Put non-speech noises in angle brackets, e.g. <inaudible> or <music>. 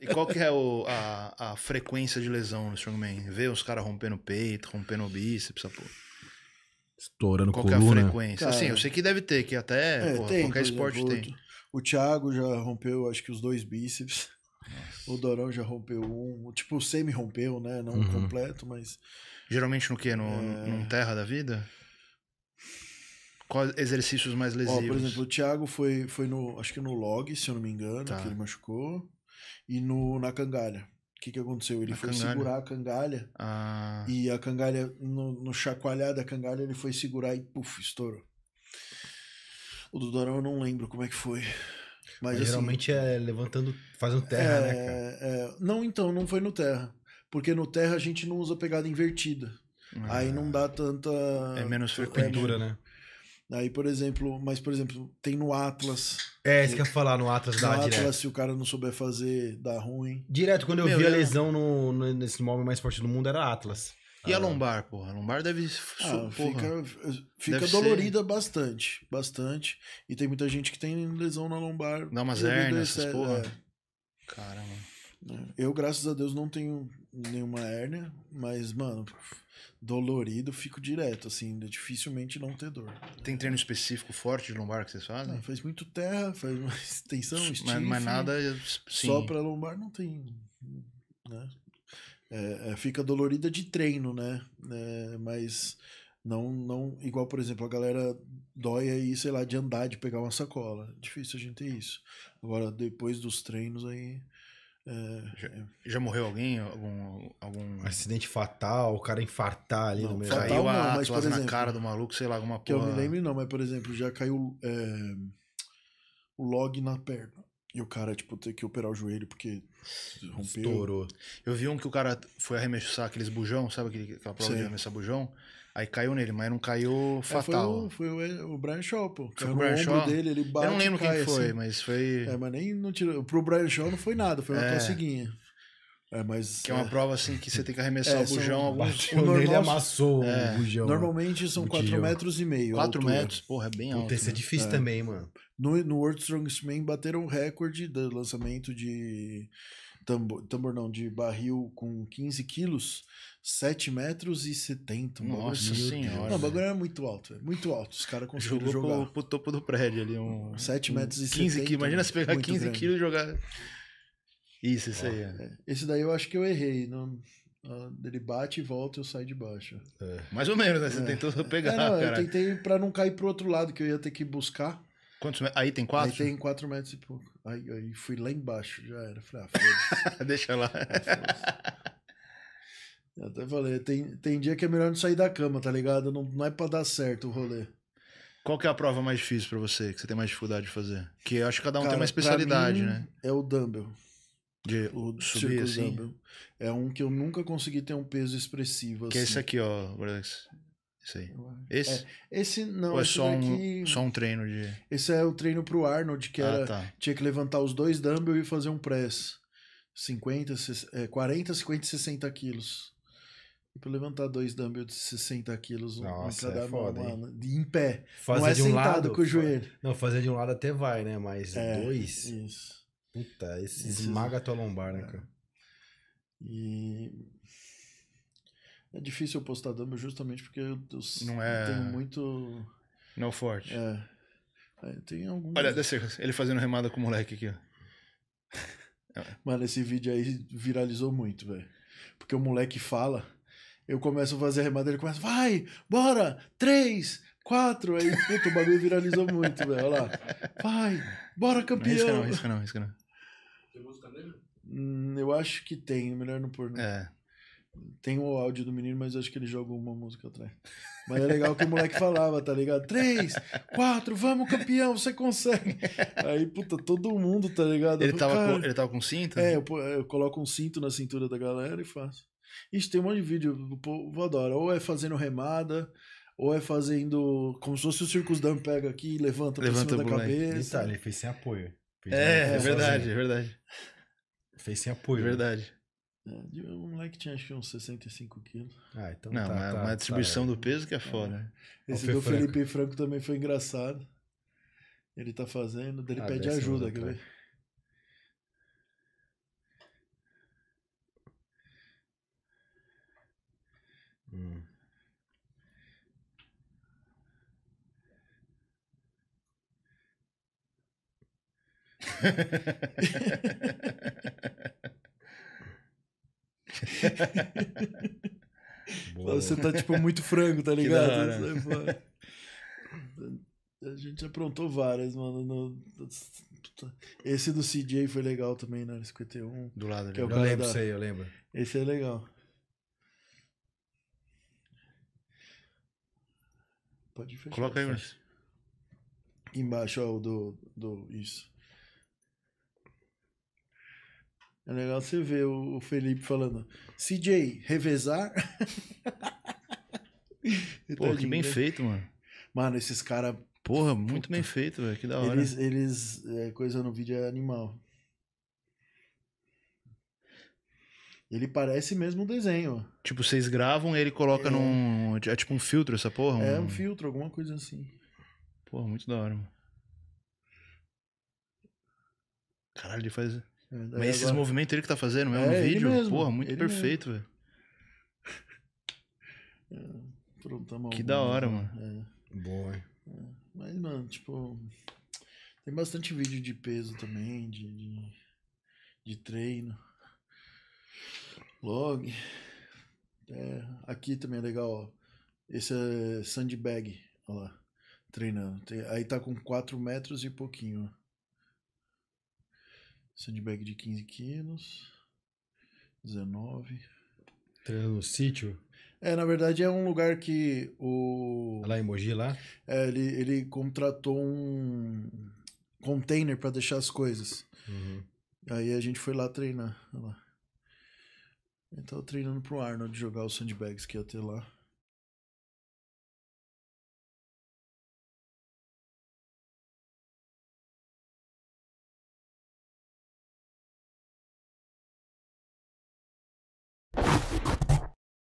E qual que é o, a, a frequência de lesão no strongman? Vê os caras rompendo o peito, rompendo o bíceps, pô. Estourando Qual coluna. Qual é a frequência? Assim, Cara, assim, eu sei que deve ter, que até é, porra, tem, qualquer esporte exemplo, tem. O Thiago já rompeu, acho que os dois bíceps. Nossa. O Dorão já rompeu um. Tipo, o Semi rompeu, né? Não uhum. completo, mas... Geralmente no quê? No, é... Num terra da vida? Quais exercícios mais lesivos? Ó, por exemplo, o Thiago foi, foi no... Acho que no log, se eu não me engano, tá. que ele machucou e no, na cangalha. O que, que aconteceu? Ele a foi cangalha. segurar a cangalha ah. e a cangalha, no, no chacoalhar da cangalha, ele foi segurar e puf, estourou. O do Dorão eu não lembro como é que foi. Mas, Mas assim, geralmente é levantando, fazendo terra, é, né, cara? É, não, então, não foi no terra. Porque no terra a gente não usa pegada invertida. Ah. Aí não dá tanta. É menos é frequentura, é, né? aí por exemplo, mas por exemplo, tem no Atlas. É, isso que eu ia falar, no Atlas dá no Atlas, direto. se o cara não souber fazer, dá ruim. Direto, quando eu Meu, vi a lesão no, no, nesse móvel mais forte do mundo, era Atlas. E ah, a lombar, porra? A lombar deve. Ah, fica fica deve dolorida ser. bastante. Bastante. E tem muita gente que tem lesão na lombar. Dá umas hernias, é porra. É. Caramba. É. Eu, graças a Deus, não tenho nenhuma hérnia, mas, mano, dolorido fico direto, assim, é dificilmente não ter dor. Tem treino específico forte de lombar que vocês fazem? Não, faz muito terra, faz uma <laughs> extensão, estímulo. Mas, mas, nada. É, sim. Só pra lombar não tem. Né? É, é, fica dolorida de treino, né? É, mas não, não. Igual, por exemplo, a galera dói aí, sei lá, de andar, de pegar uma sacola. Difícil a gente ter isso. Agora, depois dos treinos aí já, é, é. já, morreu alguém? Algum, algum. Acidente fatal, o cara infartar ali não, no meio fatal, Caiu a não, mas, por exemplo, na cara do maluco, sei lá, alguma porra. Que eu me lembro, não, mas por exemplo, já caiu é, o log na perna. E o cara, tipo, ter que operar o joelho porque rompeu. Estourou. Eu vi um que o cara foi arremessar aqueles bujão, sabe aquele, aquela prova Sim. de arremessar bujão? Aí caiu nele, mas não caiu fatal. É, foi, o, foi é, o Brian Shaw, pô. Foi o Brian Shaw? dele, ele bate Eu não lembro quem foi, assim. mas foi... É, mas nem não tirou... Pro Brian Shaw não foi nada, foi uma é. coceguinha. É, mas, que é uma é, prova assim que você tem que arremessar <laughs> é, o bujão alguns. O normal, ele amassou é, o bujão. Normalmente são 4 metros e meio. 4 é metros, porra, é bem alto. Puta, isso é né? é difícil também, mano. No, no World Strongest Man bateram o recorde do lançamento de tambor, tambor não, de barril com 15 quilos, 7 metros e 70. Nossa bagulho. Assim. senhora. Não, o bagulho era é muito alto, muito alto. Os caras conseguiram jogar. Pro, pro topo do prédio ali, um. 7 um, metros e 15 70. Imagina se pegar 15 grande. quilos e jogar. Isso, isso aí. É. é. Esse daí eu acho que eu errei. Não... Ele bate e volta e eu saio de baixo. É. Mais ou menos, né? Você é. tentou pegar, é, não, Eu tentei pra não cair pro outro lado, que eu ia ter que buscar. Quantos metros? Aí tem quatro? Aí tem quatro metros e pouco. Aí, aí fui lá embaixo, já era. Falei, ah, foda-se. <laughs> Deixa lá. Ah, <laughs> eu até falei, tem, tem dia que é melhor não sair da cama, tá ligado? Não, não é pra dar certo o rolê. Qual que é a prova mais difícil para você, que você tem mais dificuldade de fazer? Que eu acho que cada um Cara, tem uma especialidade, né? É o dumbbell. De, o, subir assim? É um que eu nunca consegui ter um peso expressivo Que assim. é esse assim. aqui, ó, Bradex. Esse aí. Esse? É, esse não, Ou é esse só, daqui... um, só um treino de. Esse é o treino pro Arnold, que ah, era. Tá. Tinha que levantar os dois dumbbell e fazer um press. 50, 60, 40, 50 e 60 quilos. E pra levantar dois dumbbells de 60 quilos Nossa, é cada é foda, mão, em pé. Fazer não é de um sentado lado, com o joelho. Não, fazer de um lado até vai, né? Mas é, dois. Isso. Puta, esse Esses... esmaga a tua lombar, né, cara? É. E. É difícil eu postar dama justamente porque eu, eu é... tenho muito. Não forte. É. é Tem alguns... Olha, desse, ele fazendo remada com o moleque aqui, ó. É. Mano, esse vídeo aí viralizou muito, velho. Porque o moleque fala, eu começo a fazer a remada, ele começa, vai, bora, três, quatro. Aí, puta, o bagulho viralizou muito, velho. Olha lá. Vai, bora, campeão. Não risca não, risca não, risca não. Tem música dele? Hum, eu acho que tem, é melhor não pôr. Né? É. Tem o áudio do menino, mas acho que ele jogou uma música atrás. Mas é legal que o moleque falava, tá ligado? Três, quatro, vamos, campeão, você consegue. Aí, puta, todo mundo, tá ligado? Ele, tava, com, ele tava com cinto? É, eu, eu, coloco um cinto na cintura da galera e faço. Ixi, tem um monte de vídeo, o povo adora. Ou é fazendo remada, ou é fazendo como se fosse o Circus Dan pega aqui e levanta, levanta pra cima da cabeça. Detalhe, ele fez sem apoio é, é verdade, é verdade. Fez sem é apoio. Né? É verdade. Né? É, um moleque tinha acho que uns 65 quilos. Ah, então Não, tá, mas tá, uma tá distribuição tá, do peso que é, é. foda. É. Esse do Felipe Franco. Franco também foi engraçado. Ele tá fazendo, ele ah, pede ajuda, quer ver? Você tá, tipo, muito frango, tá <laughs> ligado? A gente aprontou várias, mano. No... Esse do CJ foi legal também, na né? 51. Do lado é ali. É eu lembro isso da... aí, eu lembro. Esse é legal. Pode fechar. Coloca aí, mas... Embaixo, ó, o do, do. Isso. É legal você ver o Felipe falando. CJ, revezar? <laughs> Tá Pô, que bem feito, mano. Mano, esses caras. Porra, muito Puta. bem feito, velho. Que da hora. Eles. eles é, coisa no vídeo é animal. Ele parece mesmo um desenho. Tipo, vocês gravam e ele coloca é... num. É tipo um filtro essa porra? Um... É um filtro, alguma coisa assim. Porra, muito da hora, mano. Caralho, ele faz. Mas agora... esses movimentos ele que tá fazendo mesmo é, no vídeo, mesmo, porra, muito perfeito, velho. <laughs> É, que da hora, mano. Né? mano. É. Boa, é. Mas, mano, tipo. Tem bastante vídeo de peso também, de, de, de treino. Log. É, aqui também é legal, ó. Esse é sandbag, ó lá. Treinando. Aí tá com 4 metros e pouquinho, ó. Sandbag de 15 quilos. 19. Treinando no sítio? É, na verdade é um lugar que o. É lá em Mogi, lá? É, ele, ele contratou um container para deixar as coisas. Uhum. Aí a gente foi lá treinar. Olha lá. Eu tava treinando pro Arnold jogar os sandbags que ia ter lá.